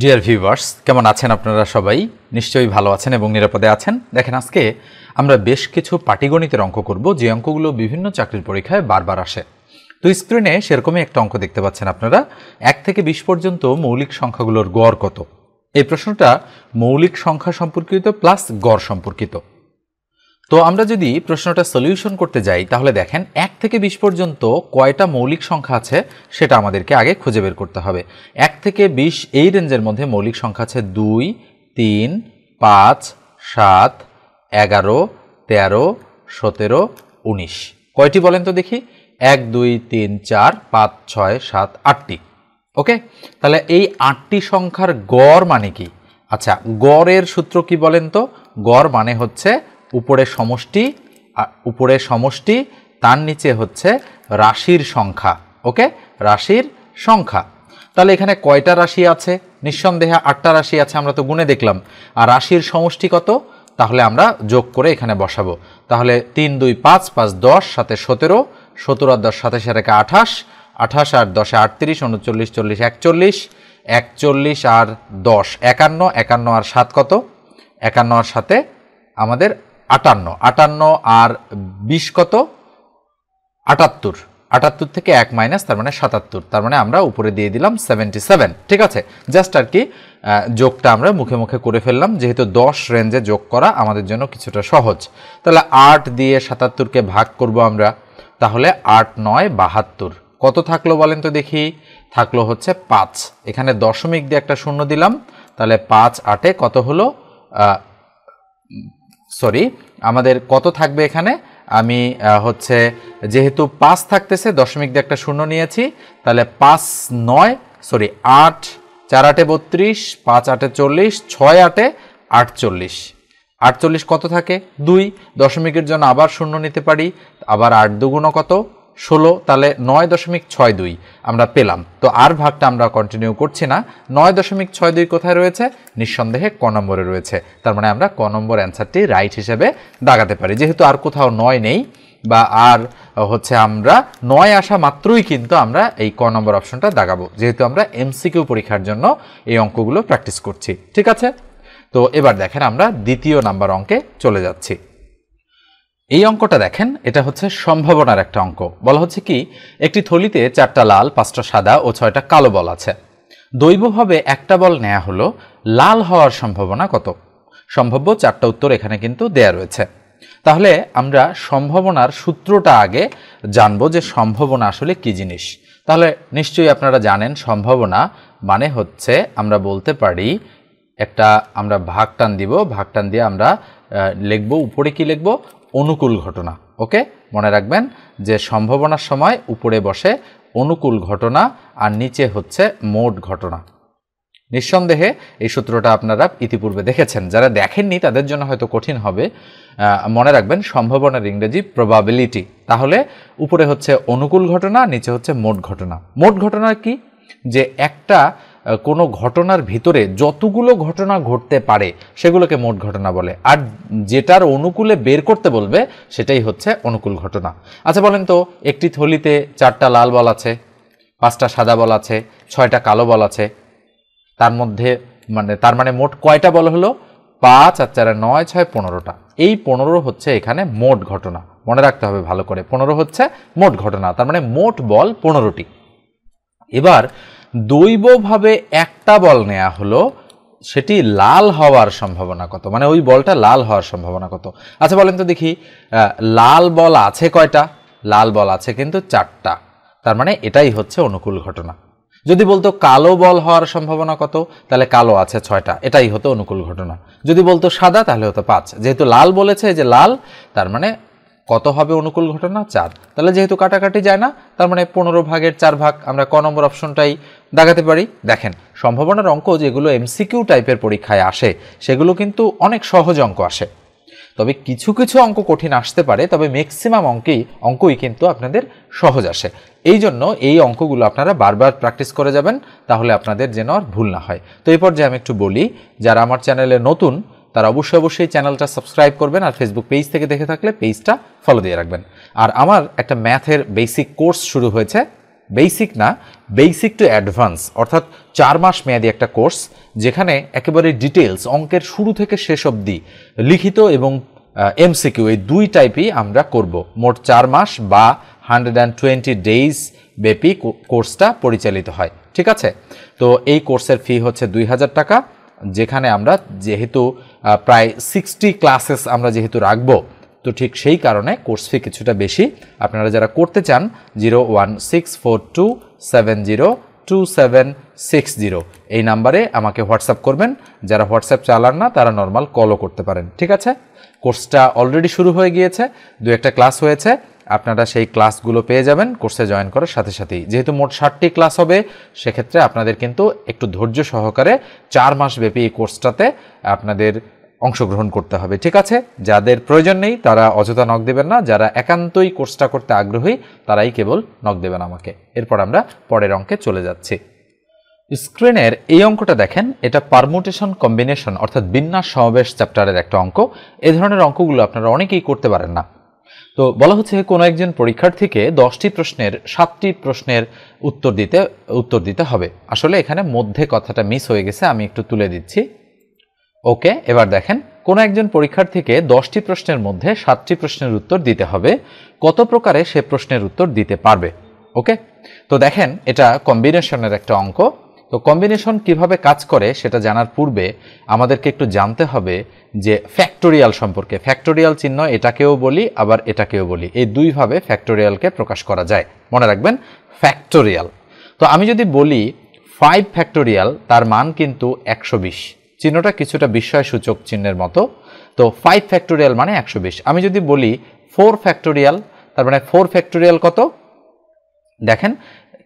deer viewers কেমন আছেন আপনারা সবাই নিশ্চয়ই ভালো আছেন এবং নিরাপদে আছেন দেখেন আজকে আমরা বেশ কিছু পাটিগণিতের অঙ্ক করব যে অঙ্কগুলো বিভিন্ন চাকরির পরীক্ষায় বারবার আসে তো স্ক্রিনে সেরকমই একটা অঙ্ক দেখতে পাচ্ছেন আপনারা এক থেকে বিশ পর্যন্ত মৌলিক সংখ্যাগুলোর গড় কত এই প্রশ্নটা মৌলিক সংখ্যা সম্পর্কিত প্লাস গড় সম্পর্কিত তো আমরা যদি প্রশ্নটা সলিউশন করতে যাই তাহলে দেখেন এক থেকে বিশ পর্যন্ত কয়টা মৌলিক সংখ্যা আছে সেটা আমাদেরকে আগে খুঁজে বের করতে হবে এক থেকে বিশ এই রেঞ্জের মধ্যে মৌলিক সংখ্যা আছে দুই তিন পাঁচ সাত এগারো তেরো সতেরো উনিশ কয়টি বলেন তো দেখি এক দুই তিন চার পাঁচ ছয় সাত আটটি ওকে তাহলে এই আটটি সংখ্যার গড় মানে কি আচ্ছা গড়ের সূত্র কি বলেন তো গড় মানে হচ্ছে উপরে সমষ্টি উপরে সমষ্টি তার নিচে হচ্ছে রাশির সংখ্যা ওকে রাশির সংখ্যা তাহলে এখানে কয়টা রাশি আছে নিঃসন্দেহে আটটা রাশি আছে আমরা তো গুনে দেখলাম আর রাশির সমষ্টি কত তাহলে আমরা যোগ করে এখানে বসাবো তাহলে তিন দুই পাঁচ পাঁচ দশ সাথে সতেরো সতেরো আর দশ সাথে সেটাকে আঠাশ আঠাশ আর দশে আটত্রিশ উনচল্লিশ চল্লিশ একচল্লিশ একচল্লিশ আর দশ একান্ন একান্ন আর সাত কত একান্ন আর সাথে আমাদের আটান্ন আটান্ন আর বিশ কত আটাত্তর আটাত্তর থেকে এক মাইনাস তার মানে সাতাত্তর তার মানে আমরা উপরে দিয়ে দিলাম সেভেন্টি সেভেন ঠিক আছে জাস্ট আর কি যোগটা আমরা মুখে মুখে করে ফেললাম যেহেতু দশ রেঞ্জে যোগ করা আমাদের জন্য কিছুটা সহজ তাহলে আট দিয়ে সাতাত্তরকে ভাগ করব আমরা তাহলে আট নয় বাহাত্তর কত থাকলো বলেন তো দেখি থাকলো হচ্ছে পাঁচ এখানে দশমিক দিয়ে একটা শূন্য দিলাম তাহলে পাঁচ আটে কত হলো সরি আমাদের কত থাকবে এখানে আমি হচ্ছে যেহেতু পাঁচ থাকতেছে দশমিক দিয়ে একটা শূন্য নিয়েছি তাহলে পাঁচ নয় সরি আট চার আটে বত্রিশ পাঁচ আটে চল্লিশ ছয় আটে আটচল্লিশ আটচল্লিশ কত থাকে দুই দশমিকের জন্য আবার শূন্য নিতে পারি আবার আট দুগুণ কত ষোলো তাহলে নয় দশমিক ছয় দুই আমরা পেলাম তো আর ভাগটা আমরা কন্টিনিউ করছি না নয় দশমিক ছয় দুই কোথায় রয়েছে নিঃসন্দেহে ক নম্বরে রয়েছে তার মানে আমরা ক নম্বর অ্যান্সারটি রাইট হিসেবে দাগাতে পারি যেহেতু আর কোথাও নয় নেই বা আর হচ্ছে আমরা নয় আসা মাত্রই কিন্তু আমরা এই ক নম্বর অপশনটা দাগাবো যেহেতু আমরা এমসিকিউ পরীক্ষার জন্য এই অঙ্কগুলো প্র্যাকটিস করছি ঠিক আছে তো এবার দেখেন আমরা দ্বিতীয় নাম্বার অঙ্কে চলে যাচ্ছি এই অঙ্কটা দেখেন এটা হচ্ছে সম্ভাবনার একটা অঙ্ক বলা হচ্ছে কি একটি থলিতে চারটা লাল পাঁচটা সাদা ও ছয়টা কালো বল আছে দৈবভাবে একটা বল নেওয়া হলো লাল হওয়ার সম্ভাবনা কত সম্ভাব্য চারটা উত্তর এখানে কিন্তু দেয়া রয়েছে তাহলে আমরা সম্ভাবনার সূত্রটা আগে জানবো যে সম্ভাবনা আসলে কি জিনিস তাহলে নিশ্চয়ই আপনারা জানেন সম্ভাবনা মানে হচ্ছে আমরা বলতে পারি একটা আমরা ভাগ টান দিব ভাগ টান দিয়ে আমরা লিখবো উপরে কি লিখবো অনুকূল ঘটনা ওকে মনে রাখবেন যে সম্ভাবনার সময় উপরে বসে অনুকূল ঘটনা আর নিচে হচ্ছে মোট ঘটনা নিঃসন্দেহে এই সূত্রটা আপনারা ইতিপূর্বে দেখেছেন যারা দেখেননি তাদের জন্য হয়তো কঠিন হবে মনে রাখবেন সম্ভাবনার ইংরেজি প্রবাবিলিটি তাহলে উপরে হচ্ছে অনুকূল ঘটনা নিচে হচ্ছে মোট ঘটনা মোট ঘটনা কি যে একটা কোনো ঘটনার ভিতরে যতগুলো ঘটনা ঘটতে পারে সেগুলোকে মোট ঘটনা বলে আর যেটার অনুকূলে বের করতে বলবে সেটাই হচ্ছে অনুকূল ঘটনা আচ্ছা বলেন তো একটি থলিতে চারটা লাল বল আছে পাঁচটা সাদা বল আছে ছয়টা কালো বল আছে তার মধ্যে মানে তার মানে মোট কয়টা বল হলো পাঁচ আর চার নয় ছয় পনেরোটা এই পনেরো হচ্ছে এখানে মোট ঘটনা মনে রাখতে হবে ভালো করে পনেরো হচ্ছে মোট ঘটনা তার মানে মোট বল পনেরোটি এবার দৈবভাবে একটা বল নেওয়া হলো সেটি লাল হওয়ার সম্ভাবনা কত মানে ওই বলটা লাল হওয়ার সম্ভাবনা কত আচ্ছা বলেন তো দেখি লাল বল আছে কয়টা লাল বল আছে কিন্তু চারটা তার মানে এটাই হচ্ছে অনুকূল ঘটনা যদি বলতো কালো বল হওয়ার সম্ভাবনা কত তাহলে কালো আছে ছয়টা এটাই হতো অনুকূল ঘটনা যদি বলতো সাদা তাহলে হতো পাঁচ যেহেতু লাল বলেছে যে লাল তার মানে কত হবে অনুকূল ঘটনা চার তাহলে যেহেতু কাটাকাটি যায় না তার মানে পনেরো ভাগের চার ভাগ আমরা ক নম্বর অপশনটাই দাগাতে পারি দেখেন সম্ভাবনার অঙ্ক যেগুলো এমসিকিউ টাইপের পরীক্ষায় আসে সেগুলো কিন্তু অনেক সহজ অঙ্ক আসে তবে কিছু কিছু অঙ্ক কঠিন আসতে পারে তবে ম্যাক্সিমাম অঙ্কেই অঙ্কই কিন্তু আপনাদের সহজ আসে এই জন্য এই অঙ্কগুলো আপনারা বারবার প্র্যাকটিস করে যাবেন তাহলে আপনাদের যেন আর ভুল না হয় তো এই পর্যায়ে আমি একটু বলি যারা আমার চ্যানেলে নতুন তারা অবশ্যই অবশ্যই চ্যানেলটা সাবস্ক্রাইব করবেন আর ফেসবুক পেজ থেকে দেখে থাকলে পেজটা ফলো দিয়ে রাখবেন আর আমার একটা ম্যাথের বেসিক কোর্স শুরু হয়েছে বেসিক না বেসিক টু অ্যাডভান্স অর্থাৎ চার মাস মেয়াদি একটা কোর্স যেখানে একেবারে ডিটেলস অঙ্কের শুরু থেকে শেষ অবধি লিখিত এবং এমসিকিউ এই দুই টাইপই আমরা করব মোট চার মাস বা হান্ড্রেড অ্যান্ড টোয়েন্টি ডেইজ ব্যাপী কোর্সটা পরিচালিত হয় ঠিক আছে তো এই কোর্সের ফি হচ্ছে দুই হাজার টাকা যেখানে আমরা যেহেতু প্রায় সিক্সটি ক্লাসেস আমরা যেহেতু রাখবো তো ঠিক সেই কারণে কোর্স ফি কিছুটা বেশি আপনারা যারা করতে চান zero one six four two seven zero two seven six zero এই নাম্বারে আমাকে হোয়াটসঅ্যাপ করবেন যারা হোয়াটসঅ্যাপ চালান না তারা নর্মাল কলও করতে পারেন ঠিক আছে কোর্সটা অলরেডি শুরু হয়ে গিয়েছে দু একটা ক্লাস হয়েছে আপনারা সেই ক্লাসগুলো পেয়ে যাবেন কোর্সে জয়েন করার সাথে সাথেই যেহেতু মোট ষাটটি ক্লাস হবে সেক্ষেত্রে আপনাদের কিন্তু একটু ধৈর্য সহকারে চার মাস ব্যাপী এই কোর্সটাতে আপনাদের অংশগ্রহণ করতে হবে ঠিক আছে যাদের প্রয়োজন নেই তারা অযথা নখ দেবেন না যারা একান্তই কোর্সটা করতে আগ্রহী তারাই কেবল নখ দেবেন আমাকে এরপর আমরা পরের অঙ্কে চলে যাচ্ছি স্ক্রিনের এই অঙ্কটা দেখেন এটা পারমুটেশন কম্বিনেশন অর্থাৎ বিন্যাস সমাবেশ চ্যাপ্টারের একটা অঙ্ক এ ধরনের অঙ্কগুলো আপনারা অনেকেই করতে পারেন না তো বলা হচ্ছে কোনো একজন পরীক্ষার্থীকে দশটি প্রশ্নের সাতটি প্রশ্নের উত্তর দিতে উত্তর দিতে হবে আসলে এখানে মধ্যে কথাটা মিস হয়ে গেছে আমি একটু তুলে দিচ্ছি ওকে এবার দেখেন কোনো একজন পরীক্ষার্থীকে দশটি প্রশ্নের মধ্যে সাতটি প্রশ্নের উত্তর দিতে হবে কত প্রকারে সে প্রশ্নের উত্তর দিতে পারবে ওকে তো দেখেন এটা কম্বিনেশনের একটা অঙ্ক তো কম্বিনেশন কিভাবে কাজ করে সেটা জানার পূর্বে আমাদেরকে একটু জানতে হবে যে ফ্যাক্টোরিয়াল সম্পর্কে ফ্যাক্টোরিয়াল চিহ্ন এটাকেও বলি আবার এটাকেও বলি এই দুইভাবে ফ্যাক্টোরিয়ালকে প্রকাশ করা যায় মনে রাখবেন ফ্যাক্টোরিয়াল তো আমি যদি বলি ফাইভ ফ্যাক্টোরিয়াল তার মান কিন্তু একশো বিশ চিহ্নটা কিছুটা বিস্ময়সূচক চিহ্নের মতো তো ফাইভ ফ্যাক্টোরিয়াল মানে একশো বিশ আমি যদি বলি ফোর ফ্যাক্টোরিয়াল তার মানে ফোর ফ্যাক্টোরিয়াল কত দেখেন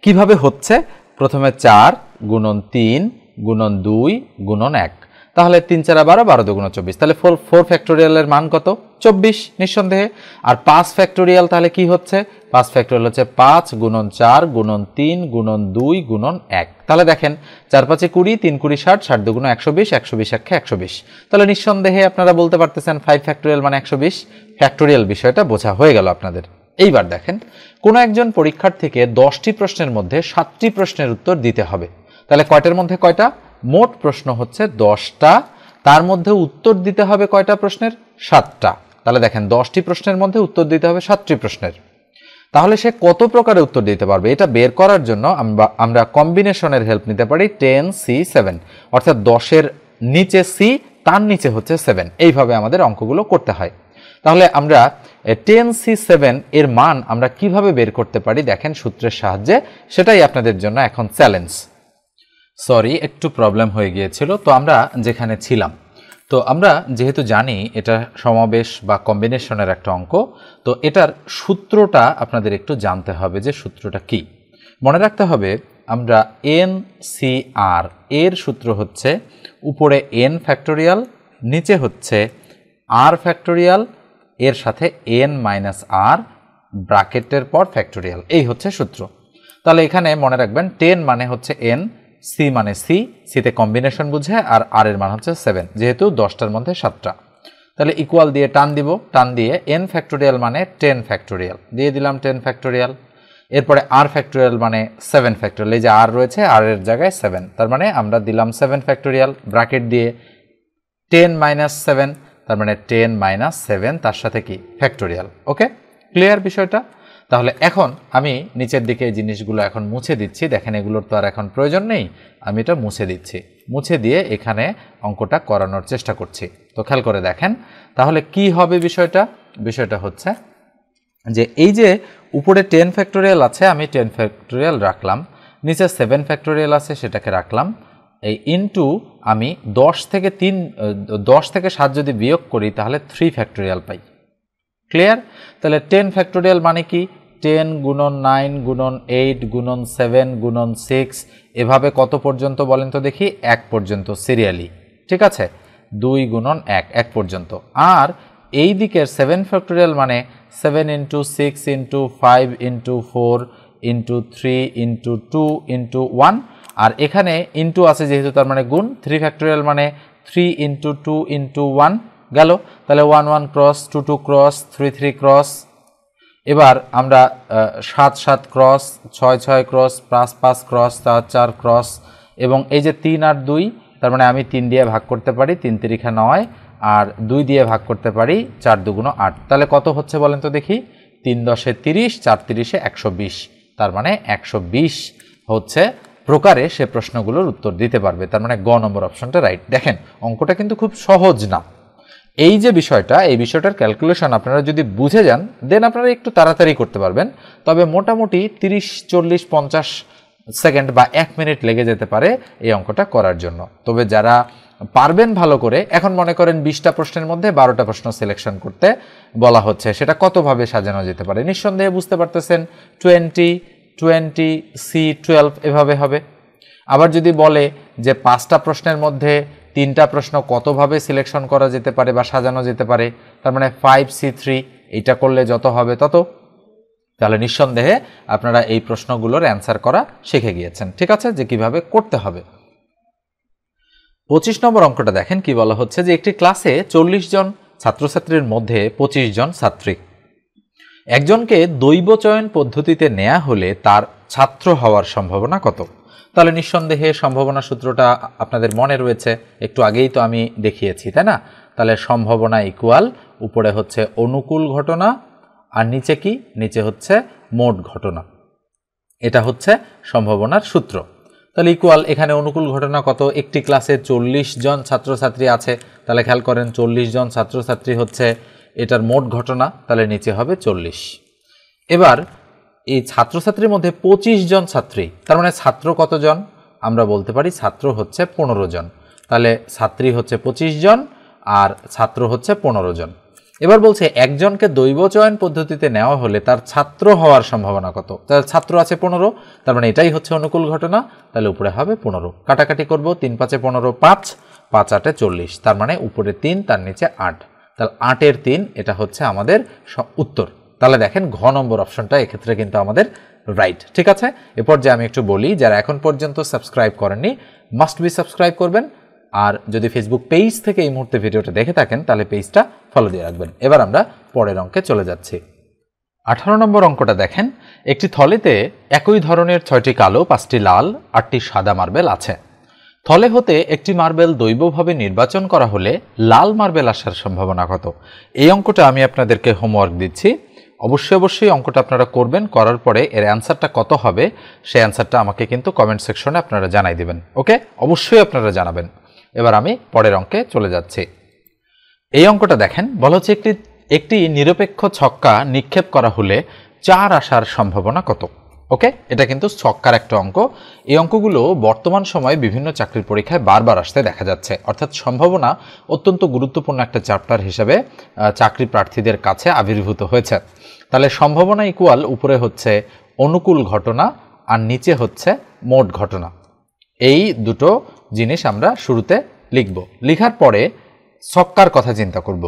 কিভাবে হচ্ছে প্রথমে চার গুণন তিন গুণন দুই গুণন এক তাহলে তিন চার বারো বারো দুগুণ চব্বিশ তাহলে ফোর ফোর ফ্যাক্টোরিয়ালের মান কত চব্বিশ নিঃসন্দেহে আর পাঁচ ফ্যাক্টোরিয়াল তাহলে কি হচ্ছে পাঁচ ফ্যাক্টোরিয়াল হচ্ছে পাঁচ গুণন চার গুণন তিন গুণন দুই গুণন এক তাহলে দেখেন চার পাঁচে কুড়ি তিন কুড়ি ষাট ষাট দুগুণ একশো বিশ একশো বিশ একশো একশো বিশ তাহলে নিঃসন্দেহে আপনারা বলতে পারতেছেন ফাইভ ফ্যাক্টোরিয়াল মানে একশো বিশ ফ্যাক্টোরিয়াল বিষয়টা বোঝা হয়ে গেল আপনাদের এইবার দেখেন কোনো একজন থেকে দশটি প্রশ্নের মধ্যে সাতটি প্রশ্নের উত্তর দিতে হবে তাহলে কয়টার মধ্যে কয়টা মোট প্রশ্ন হচ্ছে দশটা তার মধ্যে উত্তর দিতে হবে কয়টা প্রশ্নের সাতটা তাহলে দেখেন দশটি প্রশ্নের মধ্যে উত্তর দিতে হবে সাতটি প্রশ্নের তাহলে সে কত প্রকারে উত্তর দিতে পারবে এটা বের করার জন্য আমরা আমরা কম্বিনেশনের হেল্প নিতে পারি টেন সি সেভেন অর্থাৎ দশের নিচে সি তার নিচে হচ্ছে সেভেন এইভাবে আমাদের অঙ্কগুলো করতে হয় তাহলে আমরা টেন সি সেভেন এর মান আমরা কিভাবে বের করতে পারি দেখেন সূত্রের সাহায্যে সেটাই আপনাদের জন্য এখন চ্যালেঞ্জ সরি একটু প্রবলেম হয়ে গিয়েছিল তো আমরা যেখানে ছিলাম তো আমরা যেহেতু জানি এটা সমাবেশ বা কম্বিনেশনের একটা অঙ্ক তো এটার সূত্রটা আপনাদের একটু জানতে হবে যে সূত্রটা কি মনে রাখতে হবে আমরা এন সি আর এর সূত্র হচ্ছে উপরে এন ফ্যাক্টোরিয়াল নিচে হচ্ছে আর ফ্যাক্টোরিয়াল এর সাথে এন মাইনাস আর ব্রাকেটের পর ফ্যাক্টোরিয়াল এই হচ্ছে সূত্র তাহলে এখানে মনে রাখবেন টেন মানে হচ্ছে এন সি মানে সি সিতে কম্বিনেশন বুঝে আর আর এর মান হচ্ছে সেভেন যেহেতু দশটার মধ্যে সাতটা তাহলে ইকুয়াল দিয়ে টান দিব টান দিয়ে এন ফ্যাক্টোরিয়াল মানে টেন ফ্যাক্টোরিয়াল দিয়ে দিলাম টেন ফ্যাক্টোরিয়াল এরপরে আর ফ্যাক্টোরিয়াল মানে সেভেন ফ্যাক্টোরিয়াল এই যে আর রয়েছে আর এর জায়গায় সেভেন তার মানে আমরা দিলাম সেভেন ফ্যাক্টোরিয়াল ব্র্যাকেট দিয়ে টেন মাইনাস সেভেন তার মানে টেন মাইনাস সেভেন তার সাথে কি ফ্যাক্টোরিয়াল ওকে ক্লিয়ার বিষয়টা তাহলে এখন আমি নিচের দিকে এই জিনিসগুলো এখন মুছে দিচ্ছি দেখেন এগুলোর তো আর এখন প্রয়োজন নেই আমি এটা মুছে দিচ্ছি মুছে দিয়ে এখানে অঙ্কটা করানোর চেষ্টা করছি তো খেয়াল করে দেখেন তাহলে কি হবে বিষয়টা বিষয়টা হচ্ছে যে এই যে উপরে টেন ফ্যাক্টোরিয়াল আছে আমি টেন ফ্যাক্টোরিয়াল রাখলাম নিচে সেভেন ফ্যাক্টোরিয়াল আছে সেটাকে রাখলাম এই ইনটু আমি দশ থেকে তিন দশ থেকে সাত যদি বিয়োগ করি তাহলে থ্রি ফ্যাক্টোরিয়াল পাই ক্লিয়ার তাহলে টেন ফ্যাক্টোরিয়াল মানে কি টেন গুণন নাইন গুণন এইট গুণন সেভেন গুণন সিক্স এভাবে কত পর্যন্ত বলেন তো দেখি এক পর্যন্ত সিরিয়ালি ঠিক আছে দুই গুণন এক এক পর্যন্ত আর এই দিকের সেভেন ফ্যাক্টোরিয়াল মানে seven into six into five into four into three into two into one আর এখানে ইন্টু আছে যেহেতু তার মানে গুণ থ্রি ফ্যাক্টোরিয়াল মানে three into two into one গেল তাহলে one one cross two two cross three three cross এবার আমরা সাত সাত ক্রস ছয় ছয় ক্রস পাঁচ পাঁচ ক্রস চার চার ক্রস এবং এই যে তিন আর দুই তার মানে আমি তিন দিয়ে ভাগ করতে পারি তিন তিরিখা নয় আর দুই দিয়ে ভাগ করতে পারি চার দুগুণ আট তাহলে কত হচ্ছে বলেন তো দেখি তিন দশে তিরিশ চার তিরিশে একশো বিশ তার মানে একশো বিশ হচ্ছে প্রকারে সে প্রশ্নগুলোর উত্তর দিতে পারবে তার মানে গ নম্বর অপশনটা রাইট দেখেন অঙ্কটা কিন্তু খুব সহজ না এই যে বিষয়টা এই বিষয়টার ক্যালকুলেশন আপনারা যদি বুঝে যান দেন আপনারা একটু তাড়াতাড়ি করতে পারবেন তবে মোটামুটি তিরিশ চল্লিশ পঞ্চাশ সেকেন্ড বা এক মিনিট লেগে যেতে পারে এই অঙ্কটা করার জন্য তবে যারা পারবেন ভালো করে এখন মনে করেন বিশটা প্রশ্নের মধ্যে বারোটা প্রশ্ন সিলেকশন করতে বলা হচ্ছে সেটা কতভাবে সাজানো যেতে পারে নিঃসন্দেহে বুঝতে পারতেছেন টোয়েন্টি টোয়েন্টি সি টুয়েলভ এভাবে হবে আবার যদি বলে যে পাঁচটা প্রশ্নের মধ্যে তিনটা প্রশ্ন কতভাবে সিলেকশন করা যেতে পারে বা সাজানো যেতে পারে তার মানে ফাইভ সি থ্রি এটা করলে যত হবে তত তাহলে নিঃসন্দেহে আপনারা এই প্রশ্নগুলোর অ্যান্সার করা শিখে গিয়েছেন ঠিক আছে যে কিভাবে করতে হবে পঁচিশ নম্বর অঙ্কটা দেখেন কি বলা হচ্ছে যে একটি ক্লাসে চল্লিশ জন ছাত্রছাত্রীর মধ্যে পঁচিশ জন ছাত্রী একজনকে দৈব চয়ন পদ্ধতিতে নেয়া হলে তার ছাত্র হওয়ার সম্ভাবনা কত তাহলে নিঃসন্দেহে সম্ভাবনা সূত্রটা আপনাদের মনে রয়েছে একটু আগেই তো আমি দেখিয়েছি তাই না তাহলে সম্ভাবনা ইকুয়াল উপরে হচ্ছে অনুকূল ঘটনা আর নিচে কি নিচে হচ্ছে মোট ঘটনা এটা হচ্ছে সম্ভাবনার সূত্র তাহলে ইকুয়াল এখানে অনুকূল ঘটনা কত একটি ক্লাসে চল্লিশ জন ছাত্রছাত্রী আছে তাহলে খেয়াল করেন চল্লিশ জন ছাত্রছাত্রী হচ্ছে এটার মোট ঘটনা তাহলে নিচে হবে চল্লিশ এবার এই ছাত্রছাত্রীর মধ্যে পঁচিশ জন ছাত্রী তার মানে ছাত্র কতজন আমরা বলতে পারি ছাত্র হচ্ছে পনেরো জন তাহলে ছাত্রী হচ্ছে পঁচিশ জন আর ছাত্র হচ্ছে পনেরো জন এবার বলছে একজনকে দৈব চয়ন পদ্ধতিতে নেওয়া হলে তার ছাত্র হওয়ার সম্ভাবনা কত তার ছাত্র আছে পনেরো তার মানে এটাই হচ্ছে অনুকূল ঘটনা তাহলে উপরে হবে পনেরো কাটাকাটি করব তিন পাঁচে পনেরো পাঁচ পাঁচ আটে চল্লিশ তার মানে উপরে তিন তার নিচে আট তাহলে আটের তিন এটা হচ্ছে আমাদের উত্তর তাহলে দেখেন ঘ নম্বর অপশনটা এক্ষেত্রে কিন্তু আমাদের রাইট ঠিক আছে এরপর যে আমি একটু বলি যারা এখন পর্যন্ত সাবস্ক্রাইব করেননি মাস্ট বি সাবস্ক্রাইব করবেন আর যদি ফেসবুক পেজ থেকে এই মুহূর্তে ভিডিওটা দেখে থাকেন তাহলে পেজটা ফলো দিয়ে রাখবেন এবার আমরা পরের অঙ্কে চলে যাচ্ছি আঠারো নম্বর অঙ্কটা দেখেন একটি থলেতে একই ধরনের ছয়টি কালো পাঁচটি লাল আটটি সাদা মার্বেল আছে থলে হতে একটি মার্বেল দৈবভাবে নির্বাচন করা হলে লাল মার্বেল আসার সম্ভাবনা কত এই অঙ্কটা আমি আপনাদেরকে হোমওয়ার্ক দিচ্ছি অবশ্যই অবশ্যই অঙ্কটা আপনারা করবেন করার পরে এর অ্যান্সারটা কত হবে সেই অ্যান্সারটা আমাকে কিন্তু কমেন্ট সেকশনে আপনারা জানাই দেবেন ওকে অবশ্যই আপনারা জানাবেন এবার আমি পরের অঙ্কে চলে যাচ্ছি এই অঙ্কটা দেখেন বলা হচ্ছে একটি একটি নিরপেক্ষ ছক্কা নিক্ষেপ করা হলে চার আসার সম্ভাবনা কত ওকে এটা কিন্তু ছক্কার একটা অঙ্ক এই অঙ্কগুলো বর্তমান সময়ে বিভিন্ন চাকরির পরীক্ষায় বারবার আসতে দেখা যাচ্ছে অর্থাৎ সম্ভাবনা অত্যন্ত গুরুত্বপূর্ণ একটা চ্যাপ্টার হিসেবে চাকরি প্রার্থীদের কাছে আবির্ভূত হয়েছে তাহলে সম্ভাবনা ইকুয়াল উপরে হচ্ছে অনুকূল ঘটনা আর নিচে হচ্ছে মোট ঘটনা এই দুটো জিনিস আমরা শুরুতে লিখব লিখার পরে ছক্কার কথা চিন্তা করব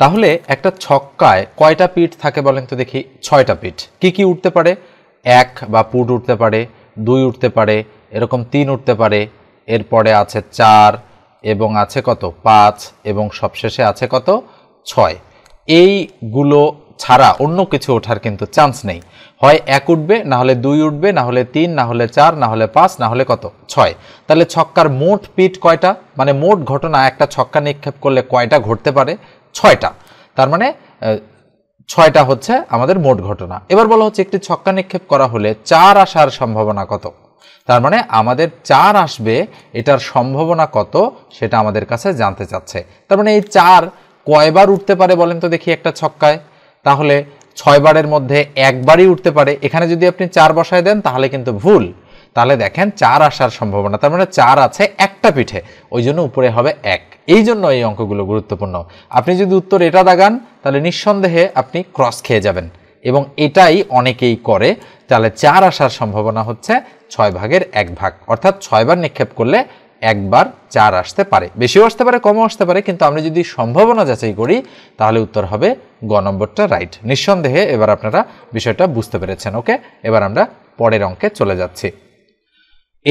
তাহলে একটা ছক্কায় কয়টা পিঠ থাকে বলেন তো দেখি ছয়টা পিঠ কি কি উঠতে পারে এক বা পুট উঠতে পারে দুই উঠতে পারে এরকম তিন উঠতে পারে এরপরে আছে চার এবং আছে কত পাঁচ এবং সবশেষে আছে কত ছয় এইগুলো ছাড়া অন্য কিছু ওঠার কিন্তু চান্স নেই হয় এক উঠবে না হলে দুই উঠবে না হলে তিন না হলে চার না হলে পাঁচ না হলে কত ছয় তাহলে ছক্কার মোট পিট কয়টা মানে মোট ঘটনা একটা ছক্কা নিক্ষেপ করলে কয়টা ঘটতে পারে ছয়টা তার মানে ছয়টা হচ্ছে আমাদের মোট ঘটনা এবার বলা হচ্ছে একটি ছক্কা নিক্ষেপ করা হলে চার আসার সম্ভাবনা কত তার মানে আমাদের চার আসবে এটার সম্ভাবনা কত সেটা আমাদের কাছে জানতে চাচ্ছে তার মানে এই চার কয়বার উঠতে পারে বলেন তো দেখি একটা ছক্কায় তাহলে ছয়বারের মধ্যে একবারই উঠতে পারে এখানে যদি আপনি চার বসায় দেন তাহলে কিন্তু ভুল তাহলে দেখেন চার আসার সম্ভাবনা তার মানে চার আছে একটা পিঠে ওই জন্য উপরে হবে এক এই জন্য এই অঙ্কগুলো গুরুত্বপূর্ণ আপনি যদি উত্তর এটা দাগান তাহলে নিঃসন্দেহে আপনি ক্রস খেয়ে যাবেন এবং এটাই অনেকেই করে তাহলে চার আসার সম্ভাবনা হচ্ছে ছয় ভাগের এক ভাগ অর্থাৎ ছয়বার নিক্ষেপ করলে একবার চার আসতে পারে বেশিও আসতে পারে কমও আসতে পারে কিন্তু আমরা যদি সম্ভাবনা যাচাই করি তাহলে উত্তর হবে গ নম্বরটা রাইট নিঃসন্দেহে এবার আপনারা বিষয়টা বুঝতে পেরেছেন ওকে এবার আমরা পরের অঙ্কে চলে যাচ্ছি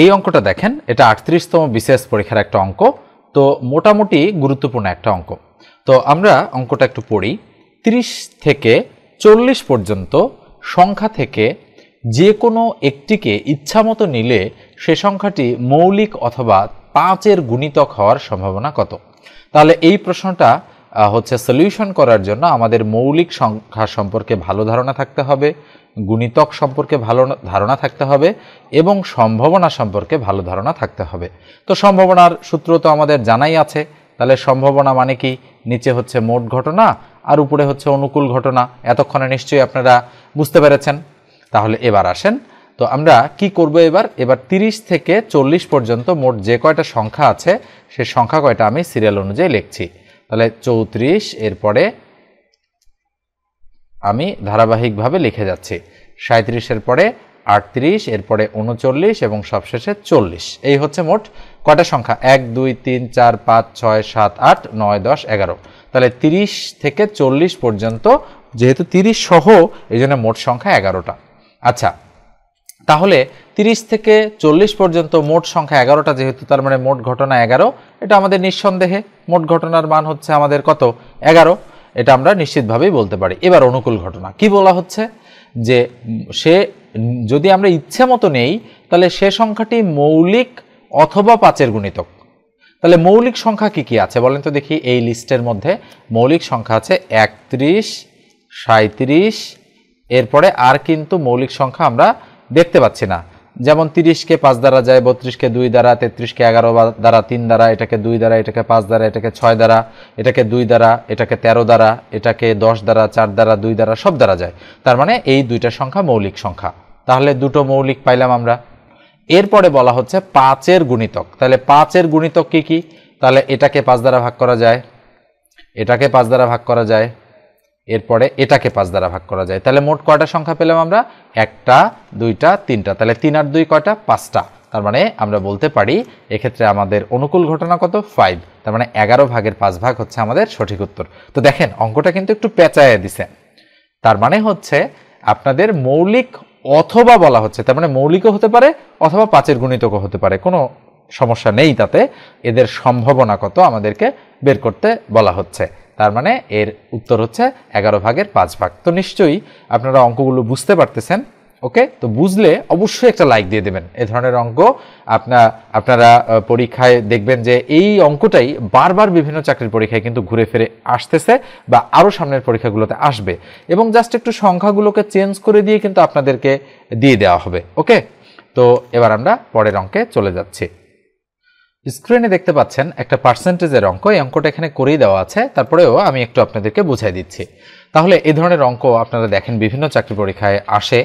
এই অঙ্কটা দেখেন এটা আটত্রিশতম বিশেষ পরীক্ষার একটা অঙ্ক তো মোটামুটি গুরুত্বপূর্ণ একটা অঙ্ক তো আমরা অঙ্কটা একটু পড়ি 30 থেকে চল্লিশ পর্যন্ত সংখ্যা থেকে যে কোনো একটিকে ইচ্ছামতো নিলে সে সংখ্যাটি মৌলিক অথবা পাঁচের গুণিতক হওয়ার সম্ভাবনা কত তাহলে এই প্রশ্নটা হচ্ছে সলিউশন করার জন্য আমাদের মৌলিক সংখ্যা সম্পর্কে ভালো ধারণা থাকতে হবে গুণিতক সম্পর্কে ভালো ধারণা থাকতে হবে এবং সম্ভাবনা সম্পর্কে ভালো ধারণা থাকতে হবে তো সম্ভাবনার সূত্র তো আমাদের জানাই আছে তাহলে সম্ভাবনা মানে কি নিচে হচ্ছে মোট ঘটনা আর উপরে হচ্ছে অনুকূল ঘটনা এতক্ষণে নিশ্চয়ই আপনারা বুঝতে পেরেছেন তাহলে এবার আসেন তো আমরা কি করব এবার এবার 30 থেকে চল্লিশ পর্যন্ত মোট যে কয়টা সংখ্যা আছে সে সংখ্যা কয়টা আমি সিরিয়াল অনুযায়ী লিখছি তাহলে চৌত্রিশ এরপরে আমি ধারাবাহিকভাবে লিখে যাচ্ছি সাঁত্রিশের পরে আটত্রিশ এরপরে উনচল্লিশ এবং সবশেষে চল্লিশ এই হচ্ছে মোট কটা সংখ্যা এক দুই তিন চার পাঁচ ছয় সাত আট নয় দশ এগারো তাহলে তিরিশ থেকে চল্লিশ পর্যন্ত যেহেতু তিরিশ সহ এই জন্য মোট সংখ্যা এগারোটা আচ্ছা তাহলে তিরিশ থেকে চল্লিশ পর্যন্ত মোট সংখ্যা এগারোটা যেহেতু তার মানে মোট ঘটনা এগারো এটা আমাদের নিঃসন্দেহে মোট ঘটনার মান হচ্ছে আমাদের কত এগারো এটা আমরা নিশ্চিতভাবেই বলতে পারি এবার অনুকূল ঘটনা কি বলা হচ্ছে যে সে যদি আমরা ইচ্ছে মতো নেই তাহলে সে সংখ্যাটি মৌলিক অথবা পাঁচের গুণিতক তাহলে মৌলিক সংখ্যা কি কি আছে বলেন তো দেখি এই লিস্টের মধ্যে মৌলিক সংখ্যা আছে একত্রিশ সাঁত্রিশ এরপরে আর কিন্তু মৌলিক সংখ্যা আমরা দেখতে পাচ্ছি না যেমন তিরিশকে পাঁচ দ্বারা যায় বত্রিশকে দুই দ্বারা তেত্রিশকে এগারো দ্বারা তিন দ্বারা এটাকে দুই দ্বারা এটাকে পাঁচ দ্বারা এটাকে ছয় দ্বারা এটাকে দুই দ্বারা এটাকে ১৩ দ্বারা এটাকে দশ দ্বারা চার দ্বারা দুই দ্বারা সব দ্বারা যায় তার মানে এই দুইটা সংখ্যা মৌলিক সংখ্যা তাহলে দুটো মৌলিক পাইলাম আমরা এরপরে বলা হচ্ছে পাঁচের গুণিতক তাহলে পাঁচের গুণিতক কি কি তাহলে এটাকে পাঁচ দ্বারা ভাগ করা যায় এটাকে পাঁচ দ্বারা ভাগ করা যায় এরপরে এটাকে পাঁচ দ্বারা ভাগ করা যায় তাহলে মোট কয়টা সংখ্যা পেলাম আমরা একটা দুইটা তিনটা তাহলে তিন আর দুই কয়টা পাঁচটা তার মানে আমরা বলতে পারি এক্ষেত্রে আমাদের অনুকূল ঘটনা কত ফাইভ তার মানে এগারো ভাগের পাঁচ ভাগ হচ্ছে আমাদের সঠিক উত্তর তো দেখেন অঙ্কটা কিন্তু একটু পেঁচায় দিছে তার মানে হচ্ছে আপনাদের মৌলিক অথবা বলা হচ্ছে তার মানে মৌলিকও হতে পারে অথবা পাঁচের গুণিতকও হতে পারে কোনো সমস্যা নেই তাতে এদের সম্ভাবনা কত আমাদেরকে বের করতে বলা হচ্ছে তার মানে এর উত্তর হচ্ছে এগারো ভাগের পাঁচ ভাগ তো নিশ্চয়ই আপনারা অঙ্কগুলো বুঝতে পারতেছেন ওকে তো বুঝলে অবশ্যই একটা লাইক দিয়ে দেবেন এ ধরনের অঙ্ক আপনার আপনারা পরীক্ষায় দেখবেন যে এই অঙ্কটাই বারবার বিভিন্ন চাকরির পরীক্ষায় কিন্তু ঘুরে ফিরে আসতেছে বা আরও সামনের পরীক্ষাগুলোতে আসবে এবং জাস্ট একটু সংখ্যাগুলোকে চেঞ্জ করে দিয়ে কিন্তু আপনাদেরকে দিয়ে দেওয়া হবে ওকে তো এবার আমরা পরের অঙ্কে চলে যাচ্ছি স্ক্রিনে দেখতে পাচ্ছেন একটা পার্সেন্টেজের অঙ্ক এই অঙ্কটা এখানে করেই দেওয়া আছে তারপরেও আমি একটু আপনাদেরকে বুঝাই দিচ্ছি তাহলে এই ধরনের অঙ্ক আপনারা দেখেন বিভিন্ন চাকরি পরীক্ষায় আসে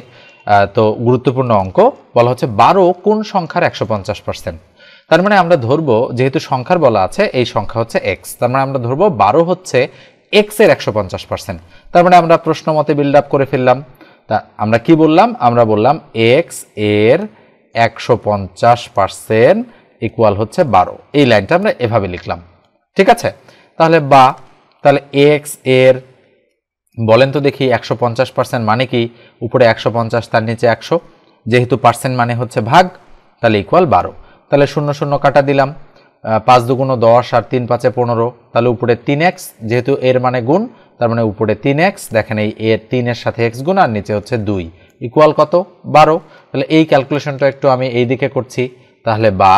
তো গুরুত্বপূর্ণ অঙ্ক বলা হচ্ছে বারো কোন সংখ্যার একশো পঞ্চাশ পার্সেন্ট তার মানে আমরা ধরবো যেহেতু সংখ্যার বলা আছে এই সংখ্যা হচ্ছে এক্স তার মানে আমরা ধরবো বারো হচ্ছে এক্স এর একশো পঞ্চাশ পার্সেন্ট তার মানে আমরা প্রশ্ন মতে বিল্ড আপ করে ফেললাম তা আমরা কি বললাম আমরা বললাম এক্স এর একশো পঞ্চাশ পার্সেন্ট ইকুয়াল হচ্ছে বারো এই লাইনটা আমরা এভাবে লিখলাম ঠিক আছে তাহলে বা তাহলে এক্স এর বলেন তো দেখি একশো পঞ্চাশ পার্সেন্ট মানে কি উপরে একশো পঞ্চাশ তার নিচে একশো যেহেতু পার্সেন্ট মানে হচ্ছে ভাগ তাহলে ইকুয়াল বারো তাহলে শূন্য শূন্য কাটা দিলাম পাঁচ দুগুণ দশ আর তিন পাঁচে পনেরো তাহলে উপরে তিন এক্স যেহেতু এর মানে গুণ তার মানে উপরে তিন এক্স দেখেন এই এর তিনের সাথে এক্স গুণ আর নিচে হচ্ছে দুই ইকুয়াল কত বারো তাহলে এই ক্যালকুলেশনটা একটু আমি এই দিকে করছি তাহলে বা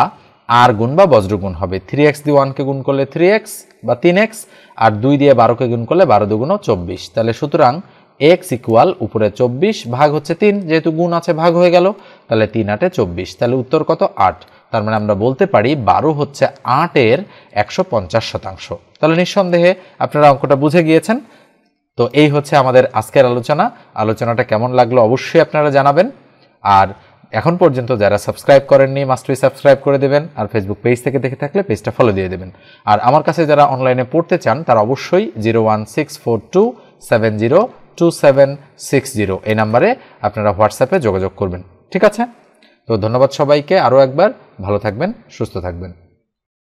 আর গুণ বা বজ্রগুণ হবে থ্রি এক্স দিয়ে ওয়ানকে গুণ করলে থ্রি এক্স বা তিন এক্স আর দুই দিয়ে বারোকে গুণ করলে বারো দুগুণও চব্বিশ তাহলে সুতরাং এক্স ইকুয়াল উপরে চব্বিশ ভাগ হচ্ছে তিন যেহেতু গুণ আছে ভাগ হয়ে গেল তাহলে তিন আটে চব্বিশ তাহলে উত্তর কত আট তার মানে আমরা বলতে পারি বারো হচ্ছে আটের একশো পঞ্চাশ শতাংশ তাহলে নিঃসন্দেহে আপনারা অঙ্কটা বুঝে গিয়েছেন তো এই হচ্ছে আমাদের আজকের আলোচনা আলোচনাটা কেমন লাগলো অবশ্যই আপনারা জানাবেন আর এখন পর্যন্ত যারা সাবস্ক্রাইব করেননি মাস্টারি সাবস্ক্রাইব করে দেবেন আর ফেসবুক পেজ থেকে দেখে থাকলে পেজটা ফলো দিয়ে দেবেন আর আমার কাছে যারা অনলাইনে পড়তে চান তারা অবশ্যই zero one six four two seven zero two seven six zero এই নাম্বারে আপনারা হোয়াটসঅ্যাপে যোগাযোগ করবেন ঠিক আছে তো ধন্যবাদ সবাইকে আরও একবার ভালো থাকবেন সুস্থ থাকবেন